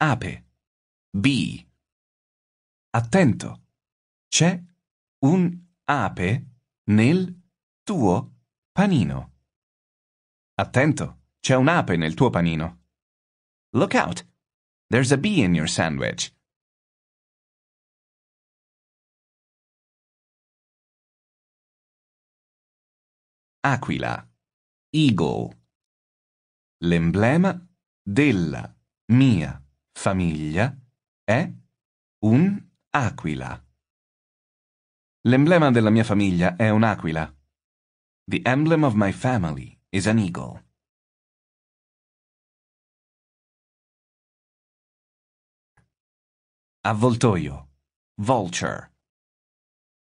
ape. B. Attento. C'è un ape nel tuo panino. Attento, c'è un'ape nel tuo panino. Look out. There's a bee in your sandwich. Aquila. Eagle. L'emblema della mia famiglia è un'aquila. L'emblema della mia famiglia è un'aquila. The emblem of my family is an eagle. Avvoltoio. Vulture.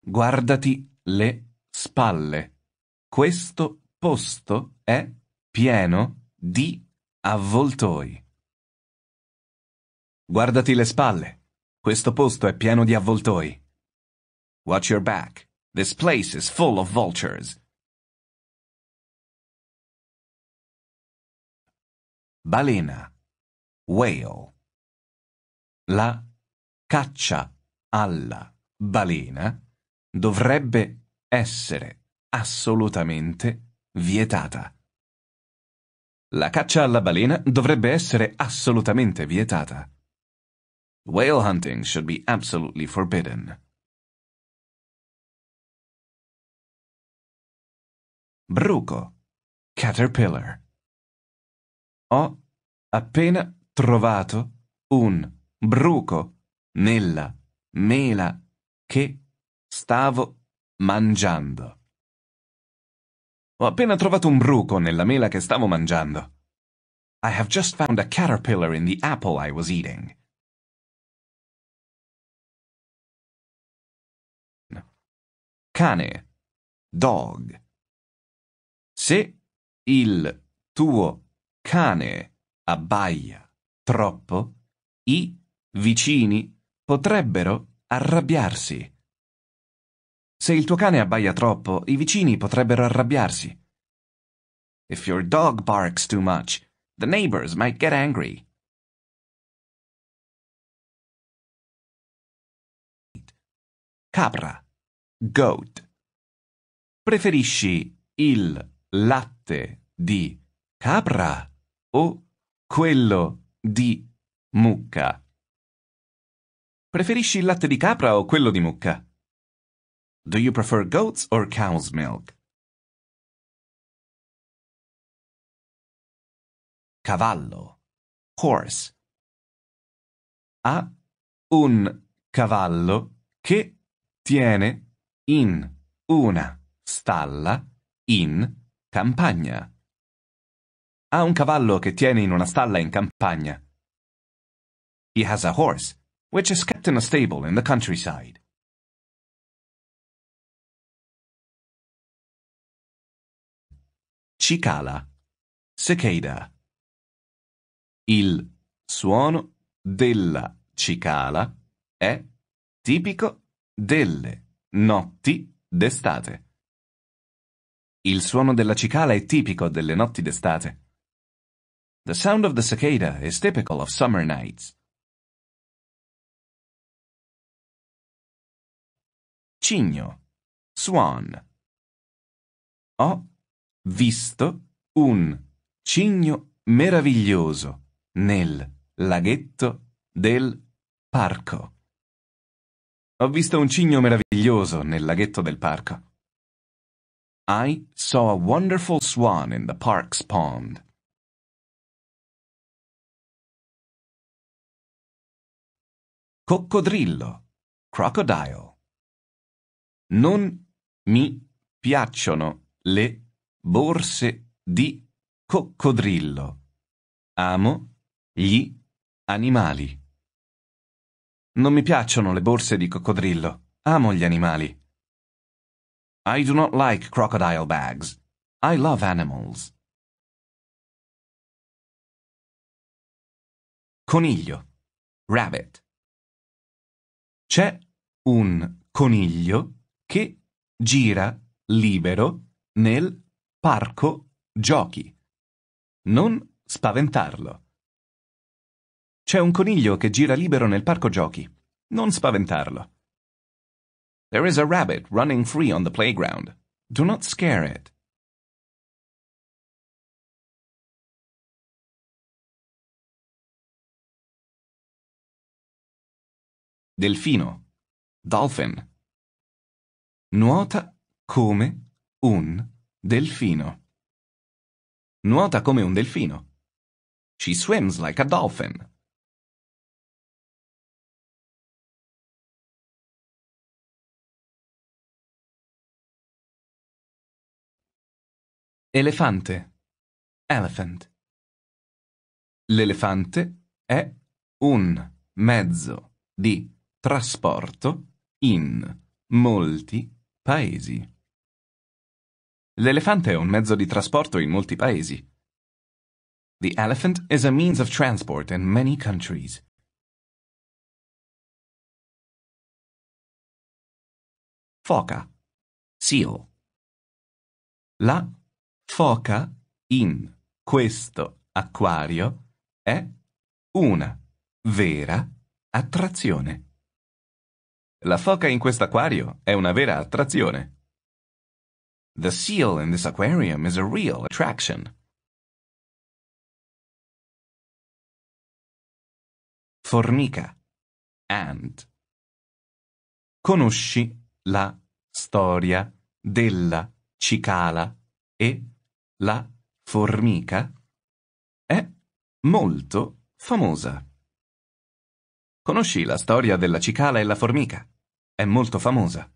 Guardati le spalle. Questo posto è pieno di avvoltoi. Guardati le spalle. Questo posto è pieno di avvoltoi. Watch your back. This place is full of vultures. Balena. Whale. La caccia alla balena dovrebbe essere assolutamente vietata. La caccia alla balena dovrebbe essere assolutamente vietata. Whale hunting should be absolutely forbidden. Bruco, caterpillar. Ho appena trovato un bruco nella mela che stavo mangiando. Ho appena trovato un bruco nella mela che stavo mangiando. I have just found a caterpillar in the apple I was eating. cane, dog. Se il tuo cane abbaia troppo, i vicini potrebbero arrabbiarsi. Se il tuo cane abbaia troppo, i vicini potrebbero arrabbiarsi. If your dog barks too much, the neighbors might get angry. Capra Goat. Preferisci il latte di capra o quello di mucca? Preferisci il latte di capra o quello di mucca? Do you prefer goat's or cow's milk? Cavallo. Horse. Ha un cavallo che tiene in una stalla in campagna. Ha un cavallo che tiene in una stalla in campagna. He has a horse, which is kept in a stable in the countryside. Cicala, cicada. Il suono della cicala è tipico delle Notti d'estate. Il suono della cicala è tipico delle notti d'estate. The sound of the cicada is typical of summer nights. Cigno, Swan. Ho visto un cigno meraviglioso nel laghetto del parco. Ho visto un cigno meraviglioso nel laghetto del parco. I saw a wonderful swan in the park's pond. Coccodrillo. Crocodile. Non mi piacciono le borse di coccodrillo. Amo gli animali. Non mi piacciono le borse di coccodrillo. Amo gli animali. I do not like crocodile bags. I love animals. Coniglio. Rabbit. C'è un coniglio che gira libero nel parco giochi. Non spaventarlo. C'è un coniglio che gira libero nel parco giochi. Non spaventarlo. There is a rabbit running free on the playground. Do not scare it. Delfino. Dolphin. Nuota come un delfino. Nuota come un delfino. She swims like a dolphin. Elefante. Elephant. L'elefante è un mezzo di trasporto in molti paesi. L'elefante è un mezzo di trasporto in molti paesi. The elephant is a means of transport in many countries. Foca. Seal. La foca in questo acquario è una vera attrazione. La foca in questo acquario è una vera attrazione. The seal in this aquarium is a real attraction. Formica. Ant. Conosci la storia della cicala e la formica è molto famosa. Conosci la storia della cicala e la formica? È molto famosa.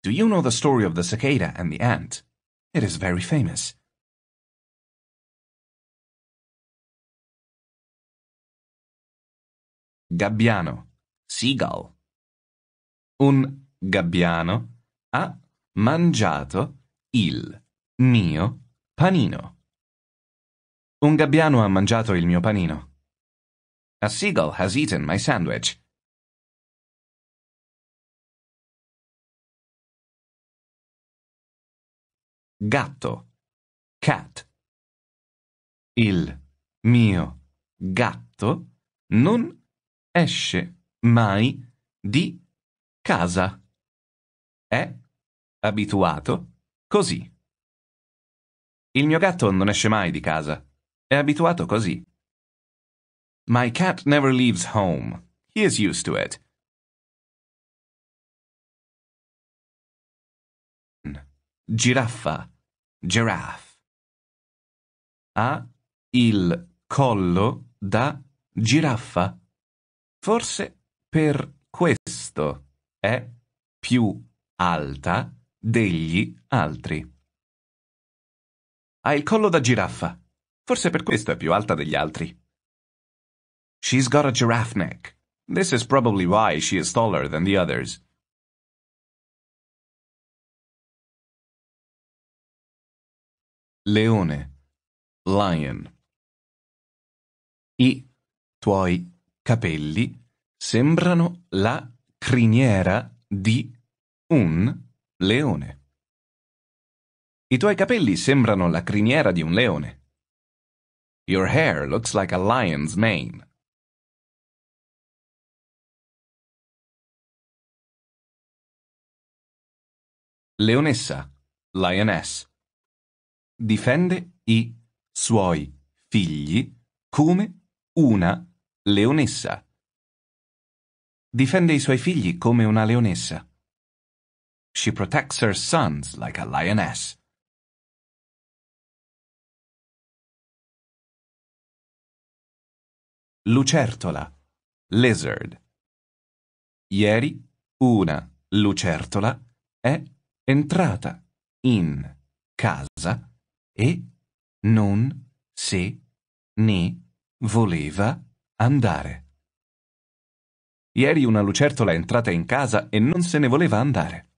Do you know the story of the cicada and the ant? It is very famous. Gabbiano. Seagull. Un gabbiano ha mangiato il mio panino. Un gabbiano ha mangiato il mio panino. A seagull has eaten my sandwich. Gatto. Cat. Il mio gatto non esce mai di casa. È abituato così. Il mio gatto non esce mai di casa. È abituato così. My cat never leaves home. He is used to it. Giraffa. Giraffe. Ha il collo da giraffa. Forse per questo è più alta degli altri. Ha il collo da giraffa. Forse per questo è più alta degli altri. She's got a giraffe neck. This is probably why she is taller than the others. Leone. Lion. I tuoi capelli sembrano la criniera di un leone. I tuoi capelli sembrano la criniera di un leone. Your hair looks like a lion's mane. Leonessa, lioness, difende i suoi figli come una leonessa. Difende i suoi figli come una leonessa. She protects her sons like a lioness. Lucertola. Lizard. Ieri una lucertola è entrata in casa e non se ne voleva andare. Ieri una lucertola è entrata in casa e non se ne voleva andare.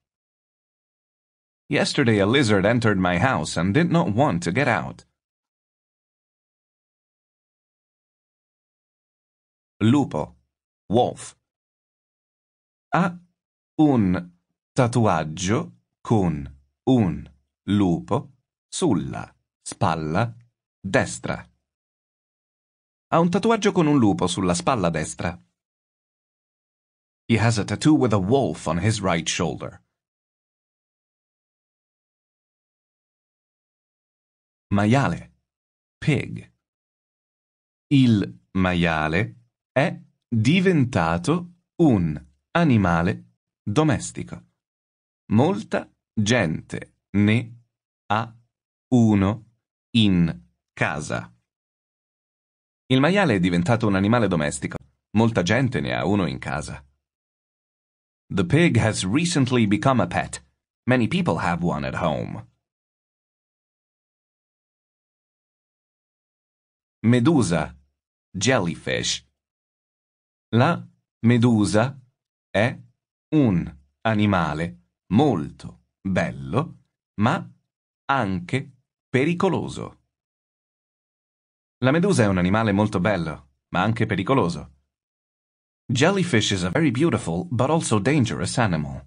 Yesterday a lizard entered my house and did not want to get out. lupo, wolf. Ha un tatuaggio con un lupo sulla spalla destra. Ha un tatuaggio con un lupo sulla spalla destra. He has a tattoo with a wolf on his right shoulder. Maiale. Pig. Il maiale è diventato un animale domestico. Molta gente ne ha uno in casa. Il maiale è diventato un animale domestico. Molta gente ne ha uno in casa. The pig has recently become a pet. Many people have one at home. Medusa, jellyfish. La medusa è un animale molto bello, ma anche pericoloso. La medusa è un animale molto bello, ma anche pericoloso. Jellyfish is a very beautiful but also dangerous animal.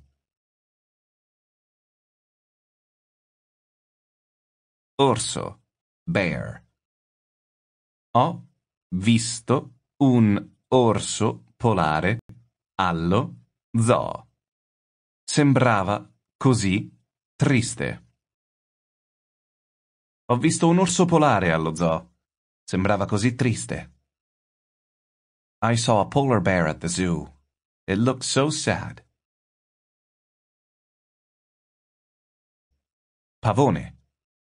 Orso, bear. Ho visto un orso polare, allo, zoo. Sembrava, così, triste. Ho visto un orso polare allo zoo. Sembrava così triste. I saw a polar bear at the zoo. It looked so sad. Pavone.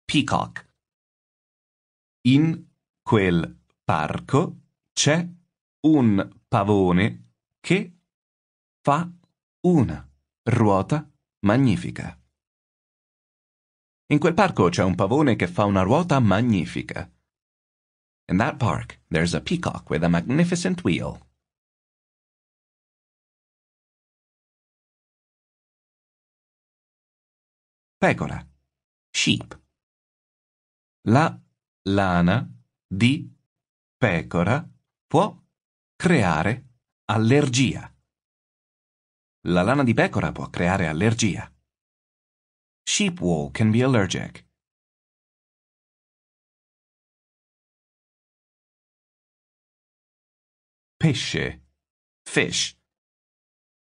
Peacock. In quel parco c'è un pavone che fa una ruota magnifica. In quel parco c'è un pavone che fa una ruota magnifica. In that park there's a peacock with a magnificent wheel. Pecora. Sheep. La lana di pecora può Creare allergia. La lana di pecora può creare allergia. Sheep wool can be allergic. Pesce. Fish.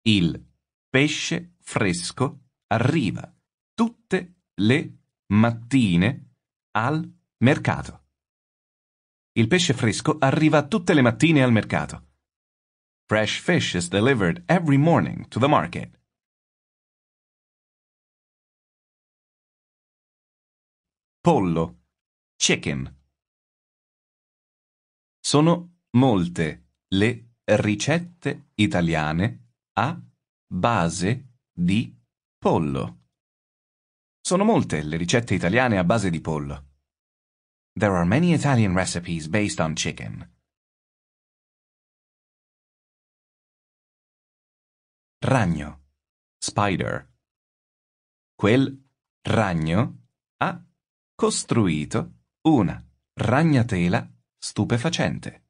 Il pesce fresco arriva tutte le mattine al mercato il pesce fresco arriva tutte le mattine al mercato. Fresh fish is delivered every morning to the market. Pollo. Chicken. Sono molte le ricette italiane a base di pollo. Sono molte le ricette italiane a base di pollo. There are many Italian recipes based on chicken. Ragno. Spider. Quel ragno ha costruito una ragnatela stupefacente.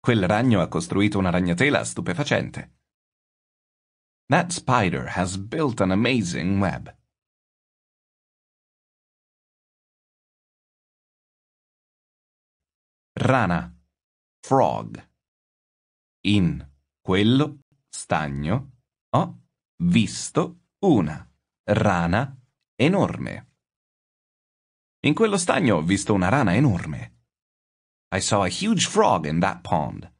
Quel ragno ha costruito una ragnatela stupefacente. That spider has built an amazing web. Rana. Frog. In quello stagno ho visto una rana enorme. In quello stagno ho visto una rana enorme. I saw a huge frog in that pond.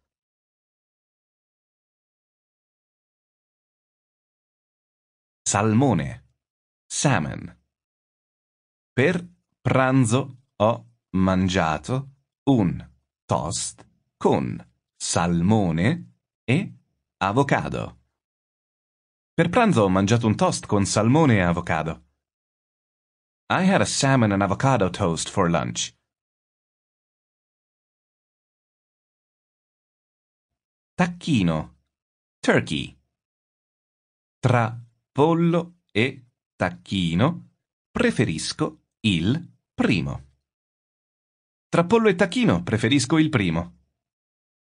Salmone. Salmon. Per pranzo ho mangiato un toast con salmone e avocado. Per pranzo ho mangiato un toast con salmone e avocado. I had a salmon and avocado toast for lunch. Tacchino. Turkey. Tra pollo e tacchino preferisco il primo. Tra pollo e tacchino preferisco il primo.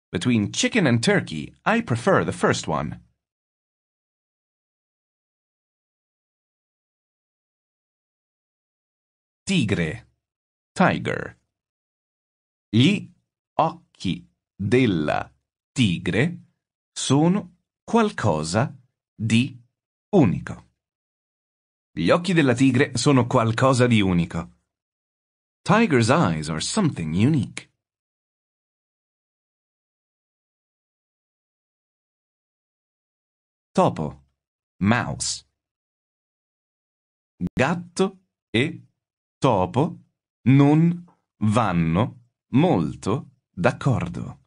Between chicken and turkey, I prefer the first one. Tigre. Tiger. Gli occhi della tigre sono qualcosa di unico. Gli occhi della tigre sono qualcosa di unico. Tiger's eyes are something unique. Topo, mouse. Gatto e topo non vanno molto d'accordo.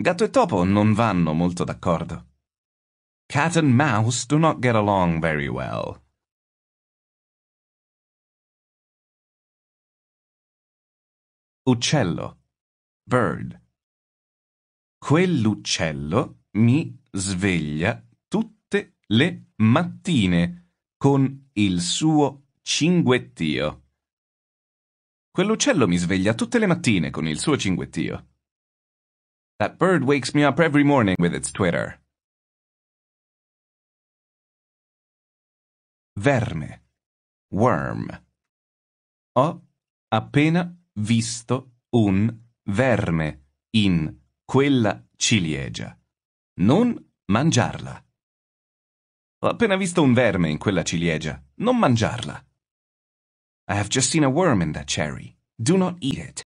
Gatto e topo non vanno molto d'accordo. Cat and mouse do not get along very well. Uccello. Bird. Quell'uccello mi sveglia tutte le mattine con il suo cinguettio. Quell'uccello mi sveglia tutte le mattine con il suo cinguettio. That bird wakes me up every morning with its twitter. Verme. Worm. Ho appena visto un verme in quella ciliegia. Non mangiarla. Ho appena visto un verme in quella ciliegia. Non mangiarla. I have just seen a worm in that cherry. Do not eat it.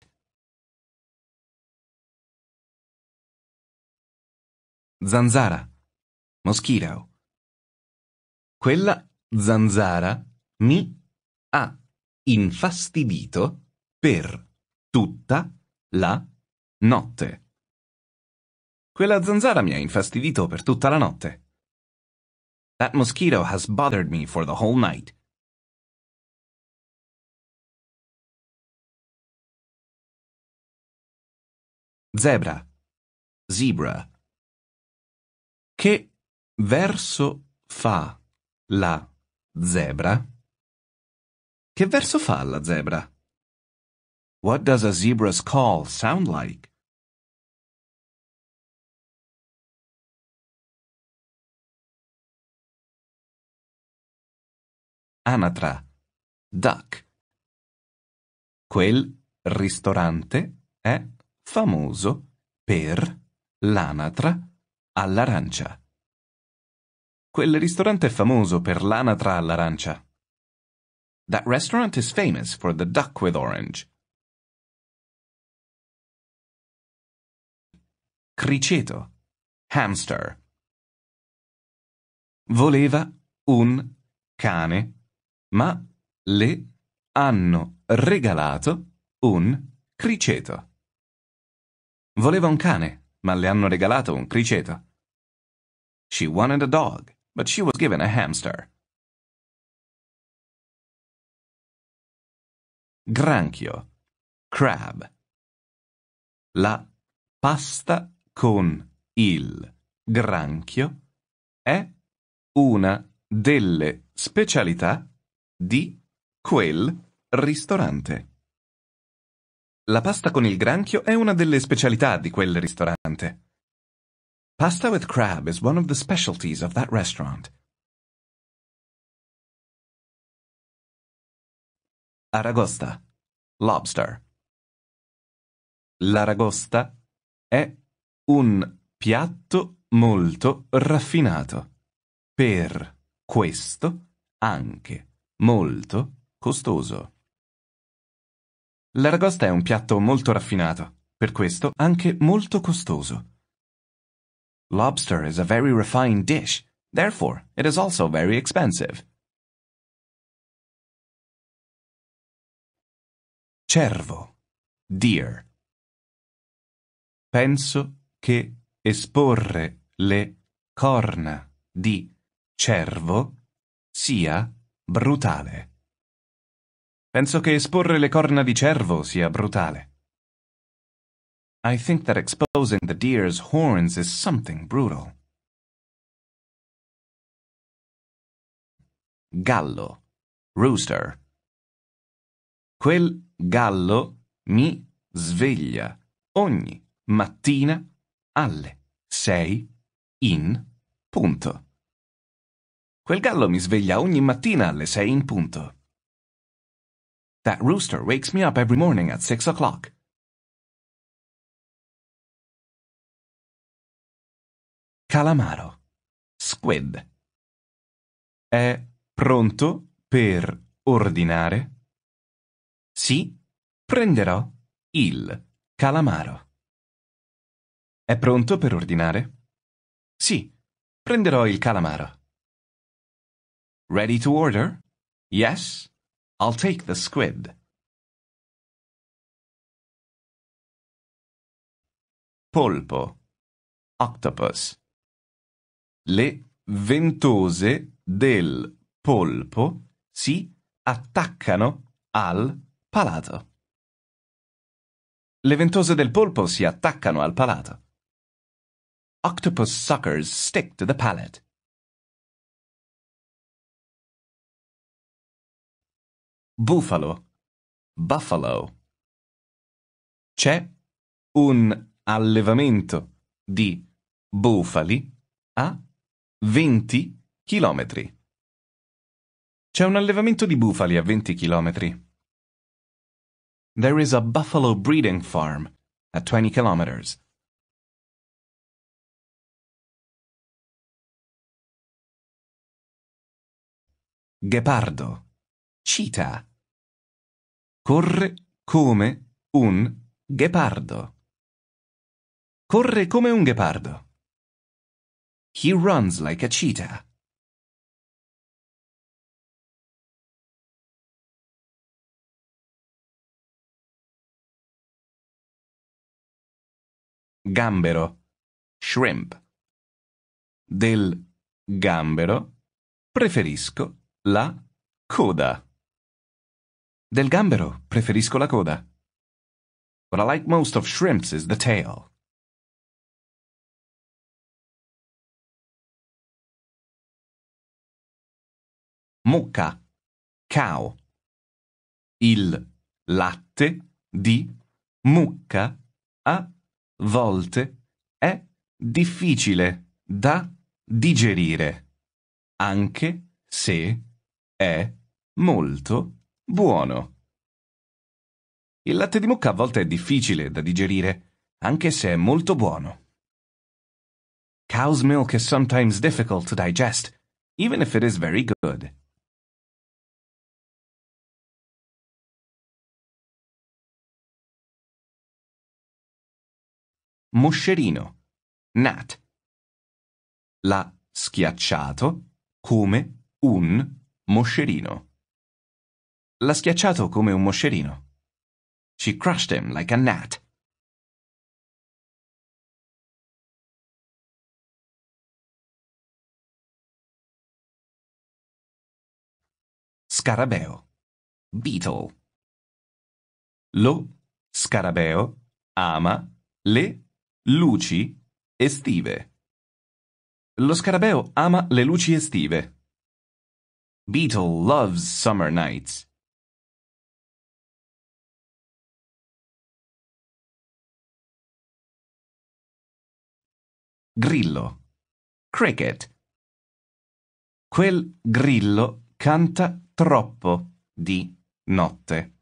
Zanzara. Mosquito. Quella zanzara mi ha infastidito per tutta la notte. Quella zanzara mi ha infastidito per tutta la notte. That mosquito has bothered me for the whole night. Zebra. Zebra. Che verso fa la zebra? Che verso fa la zebra? What does a zebra's call sound like? Anatra. Duck. Quel ristorante è famoso per l'anatra all'arancia. Quel ristorante è famoso per l'anatra all'arancia. That restaurant is famous for the duck with orange. criceto, hamster. Voleva un cane, ma le hanno regalato un criceto. Voleva un cane, ma le hanno regalato un criceto. She wanted a dog, but she was given a hamster. Granchio, crab. La pasta con il granchio è una delle specialità di quel ristorante. La pasta con il granchio è una delle specialità di quel ristorante. Pasta with crab is one of the specialties of that restaurant. Aragosta. Lobster. L'aragosta è un piatto molto raffinato. Per questo anche molto costoso. L'aragosta è un piatto molto raffinato, per questo anche molto costoso. Lobster is a very refined dish, therefore it is also very expensive. Cervo, deer. Penso che esporre le corna di cervo sia brutale. Penso che esporre le corna di cervo sia brutale. I think that exposing the deer's horns is something brutal. Gallo. Rooster. Quel gallo mi sveglia ogni mattina alle sei in punto. Quel gallo mi sveglia ogni mattina alle sei in punto. That rooster wakes me up every morning at six o'clock. Calamaro. Squid. È pronto per ordinare? Sì, prenderò il calamaro. È pronto per ordinare? Sì, prenderò il calamaro. Ready to order? Yes, I'll take the squid. Polpo. Octopus. Le ventose del polpo si attaccano al palato. Le ventose del polpo si attaccano al palato. Octopus suckers stick to the palate. Buffalo, Buffalo. C'è un allevamento di bufali a 20 chilometri. C'è un allevamento di bufali a 20 chilometri. There is a buffalo breeding farm at 20 kilometers. Ghepardo. Cheetah. Corre come un ghepardo. Corre come un ghepardo. He runs like a cheetah. Gambero. Shrimp. Del gambero preferisco la coda. Del gambero preferisco la coda. What I like most of shrimps is the tail. Mucca. Cow. Il latte di mucca a volte è difficile da digerire, anche se è molto buono. Il latte di mucca a volte è difficile da digerire, anche se è molto buono. Cow's milk is sometimes difficult to digest, even if it is very good. Moscerino. Nat. L'ha schiacciato come un Moscerino. L'ha schiacciato come un moscerino. She crushed him like a gnat. Scarabeo. Beetle. Lo scarabeo ama le luci estive. Lo scarabeo ama le luci estive. Beetle loves summer nights. Grillo. Cricket. Quel grillo canta troppo di notte.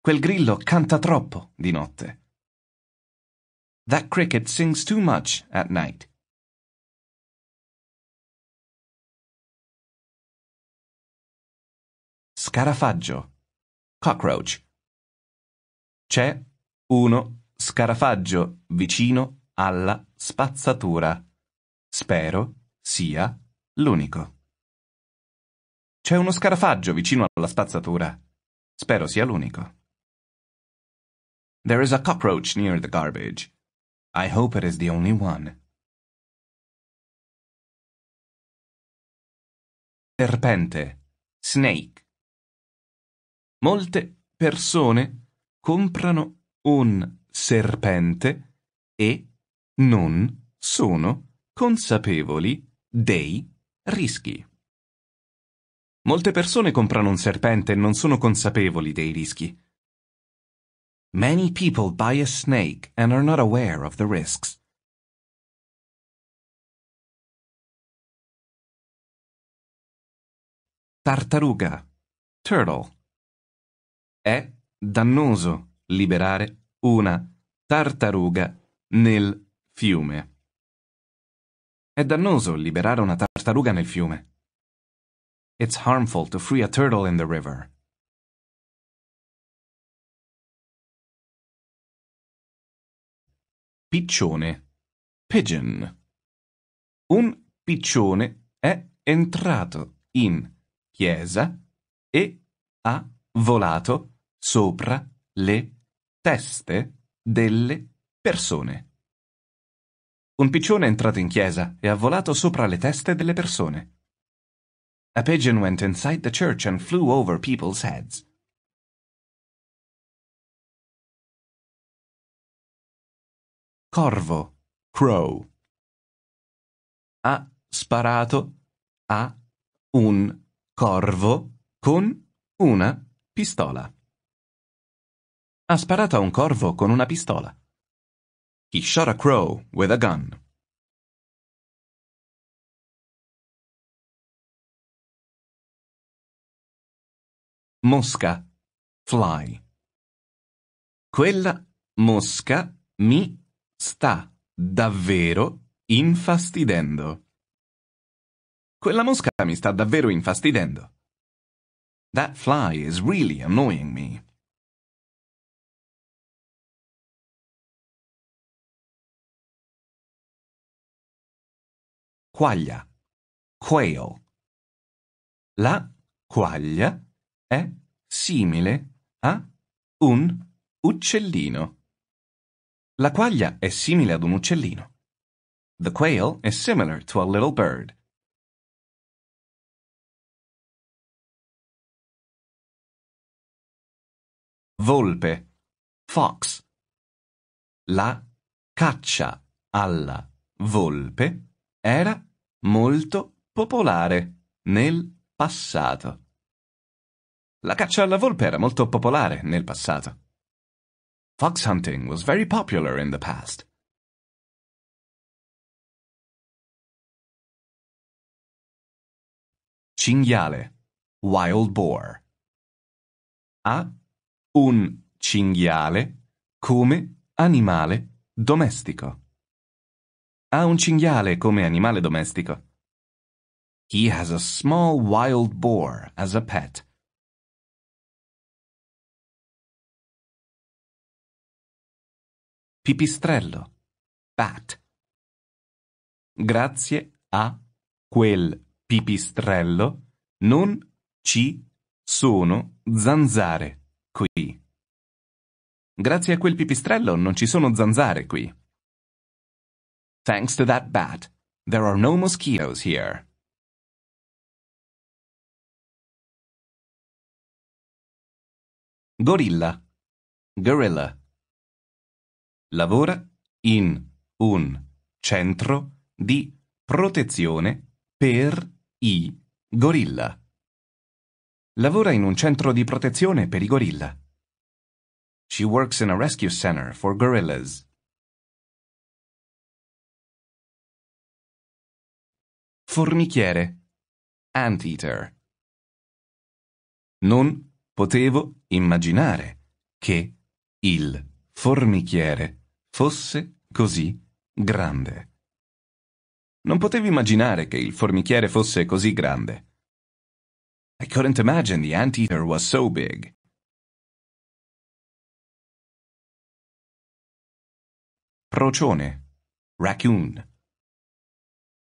Quel grillo canta troppo di notte. That cricket sings too much at night. Scarafaggio. Cockroach. C'è uno scarafaggio vicino alla spazzatura. Spero sia l'unico. C'è uno scarafaggio vicino alla spazzatura. Spero sia l'unico. There is a cockroach near the garbage. I hope it is the only one. Serpente. Snake. Molte persone comprano un serpente e non sono consapevoli dei rischi. Molte persone comprano un serpente e non sono consapevoli dei rischi. Many people buy a snake and are not aware of the risks. Tartaruga. Turtle. È dannoso liberare una tartaruga nel fiume. È dannoso liberare una tartaruga nel fiume. It's harmful to free a turtle in the river. Piccione. Pigeon. Un piccione è entrato in chiesa e ha volato sopra le teste delle persone. Un piccione è entrato in chiesa e ha volato sopra le teste delle persone. A pigeon went inside the church and flew over people's heads. Corvo, crow. Ha sparato a un corvo con una pistola ha sparato a un corvo con una pistola. He shot a crow with a gun. Mosca, fly. Quella mosca mi sta davvero infastidendo. Quella mosca mi sta davvero infastidendo. That fly is really annoying me. quaglia, quail. La quaglia è simile a un uccellino. La quaglia è simile ad un uccellino. The quail is similar to a little bird. Volpe. Fox. La caccia alla volpe era molto popolare nel passato. La caccia alla volpe era molto popolare nel passato. Fox hunting was very popular in the past. Cinghiale, wild boar. Ha un cinghiale come animale domestico. Ha un cinghiale come animale domestico. He has a small wild boar as a pet. Pipistrello. Bat. Grazie a quel pipistrello non ci sono zanzare qui. Grazie a quel pipistrello non ci sono zanzare qui. Thanks to that bat, there are no mosquitoes here. Gorilla. Gorilla. Lavora in un centro di protezione per i gorilla. Lavora in un centro di protezione per i gorilla. She works in a rescue center for gorillas. Formichiere. Anteater. Non potevo immaginare che il formichiere fosse così grande. Non potevo immaginare che il formichiere fosse così grande. I couldn't imagine the anteater was so big. Procione. Raccoon.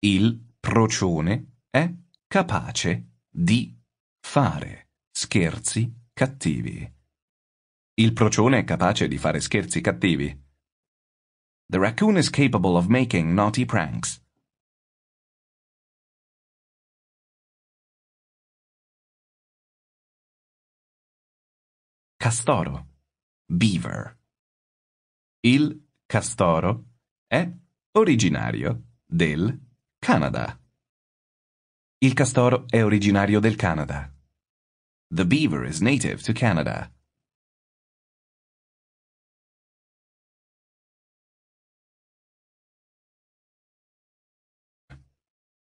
Il procione è capace di fare scherzi cattivi. Il procione è capace di fare scherzi cattivi. The raccoon is capable of making naughty pranks. Castoro. Beaver. Il castoro è originario del Canada. Il castoro è originario del Canada. The beaver is native to Canada.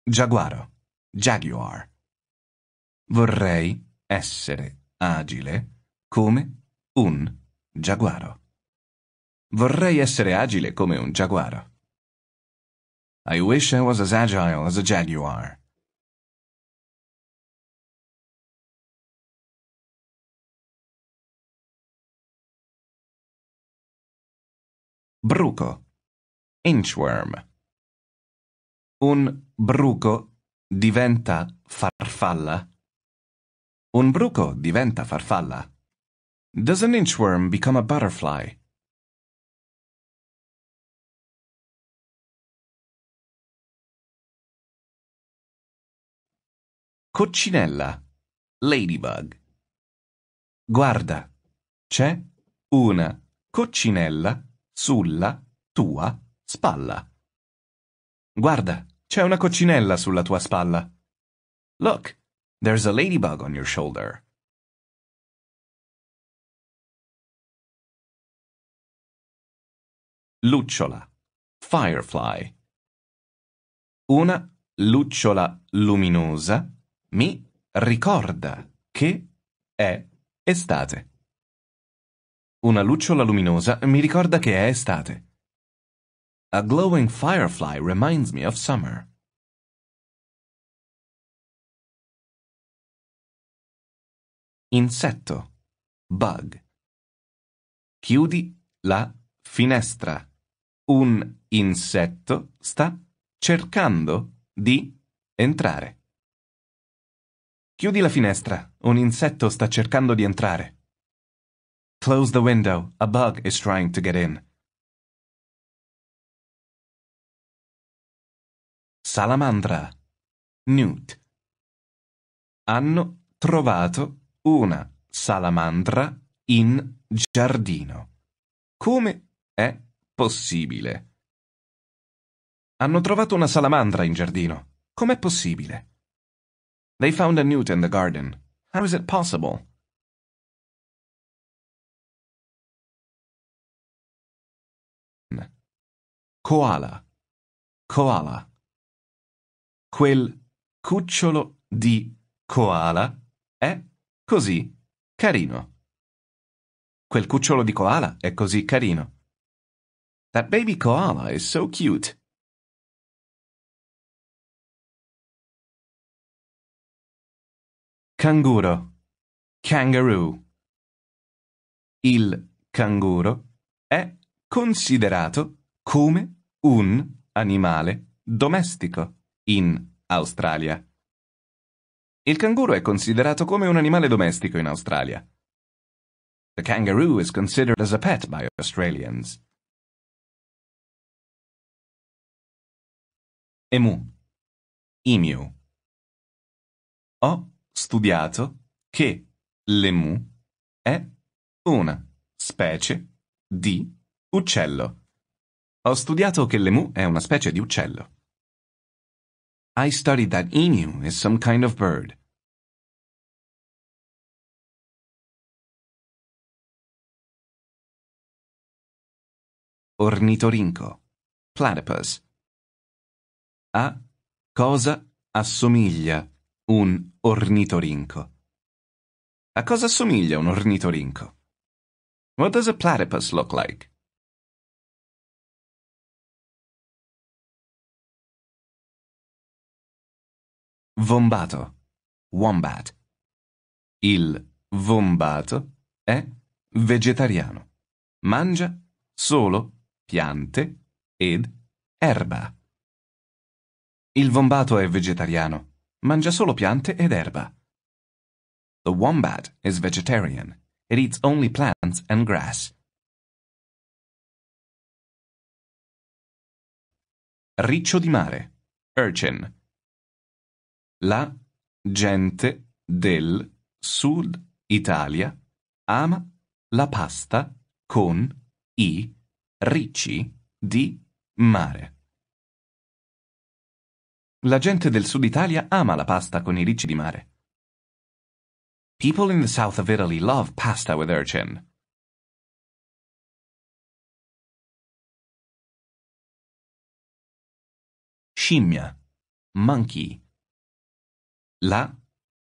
Giaguaro. Jaguar. Vorrei essere agile come un giaguaro. Vorrei essere agile come un giaguaro. I wish I was as agile as a jaguar. Bruco. Inchworm. Un bruco diventa farfalla. Un bruco diventa farfalla. Does an inchworm become a butterfly? Coccinella. Ladybug. Guarda, c'è una coccinella sulla tua spalla. Guarda, c'è una coccinella sulla tua spalla. Look, there's a ladybug on your shoulder. Lucciola. Firefly. Una lucciola luminosa mi ricorda che è estate. Una lucciola luminosa mi ricorda che è estate. A glowing firefly reminds me of summer. Insetto. Bug. Chiudi la finestra. Un insetto sta cercando di entrare. Chiudi la finestra, un insetto sta cercando di entrare. Close the window, a bug is trying to get in. Salamandra. Newt. Hanno trovato una salamandra in giardino. Come è possibile? Hanno trovato una salamandra in giardino. Com'è possibile? They found a newt in the garden. How is it possible? Koala. Koala. Quel cucciolo di koala è così carino. Quel cucciolo di koala è così carino. That baby koala is so cute. Canguro. Kangaroo. Il canguro è considerato come un animale domestico in Australia. Il canguro è considerato come un animale domestico in Australia. The kangaroo is considered as a pet by Australians. Emu. Emu. O studiato che l'emu è una specie di uccello. Ho studiato che l'emu è una specie di uccello. I studied that emu is some kind of bird. Ornitorinco. Platypus. A cosa assomiglia un ornitorinco. A cosa assomiglia un ornitorinco? What does a platypus look like? Vombato. Wombat. Il vombato è vegetariano. Mangia solo piante ed erba. Il vombato è vegetariano. Mangia solo piante ed erba. The wombat is vegetarian. It eats only plants and grass. Riccio di mare. Urchin. La gente del sud Italia ama la pasta con i ricci di mare. La gente del sud Italia ama la pasta con i ricci di mare. People in the south of Italy love pasta with urchin. Scimmia. Monkey. La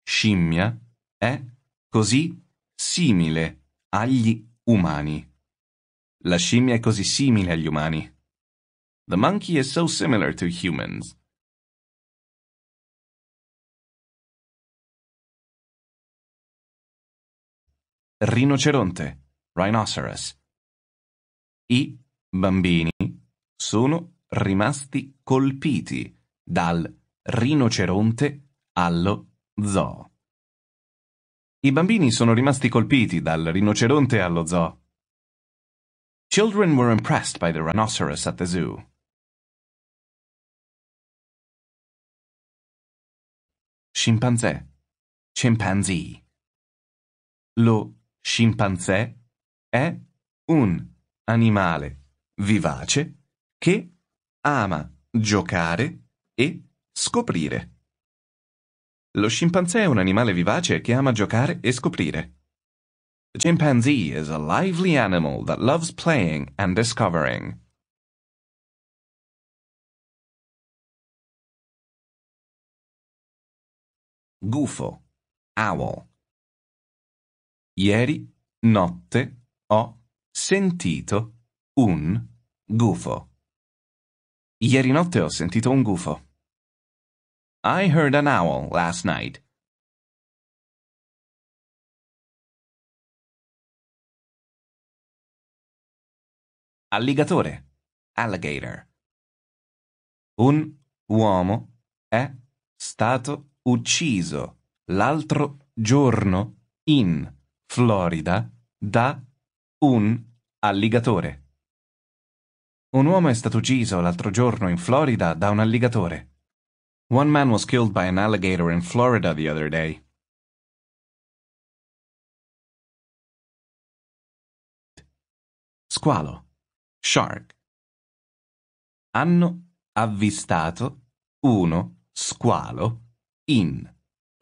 scimmia è così simile agli umani. La scimmia è così simile agli umani. The monkey is so similar to humans. rinoceronte, rhinoceros. I bambini sono rimasti colpiti dal rinoceronte allo zoo. I bambini sono rimasti colpiti dal rinoceronte allo zoo. Children were impressed by the rhinoceros at the zoo. Scimpanzé. Chimpanzee. Lo scimpanzé è un animale vivace che ama giocare e scoprire. Lo scimpanzé è un animale vivace che ama giocare e scoprire. The chimpanzee is a lively animal that loves playing and discovering. Gufo, owl. Ieri notte ho sentito un gufo. Ieri notte ho sentito un gufo. I heard an owl last night. Alligatore. Alligator. Un uomo è stato ucciso l'altro giorno in Florida da un alligatore. Un uomo è stato ucciso l'altro giorno in Florida da un alligatore. One man was killed by an alligator in Florida the other day. Squalo. Shark. Hanno avvistato uno squalo in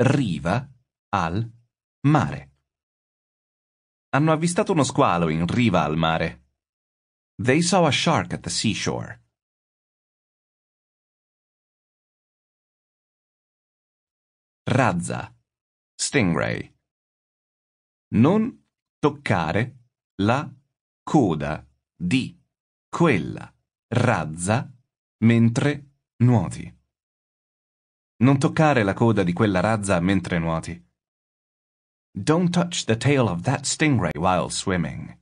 riva al mare hanno avvistato uno squalo in riva al mare. They saw a shark at the seashore. Razza. Stingray. Non toccare la coda di quella razza mentre nuoti. Non toccare la coda di quella razza mentre nuoti. Don't touch the tail of that stingray while swimming.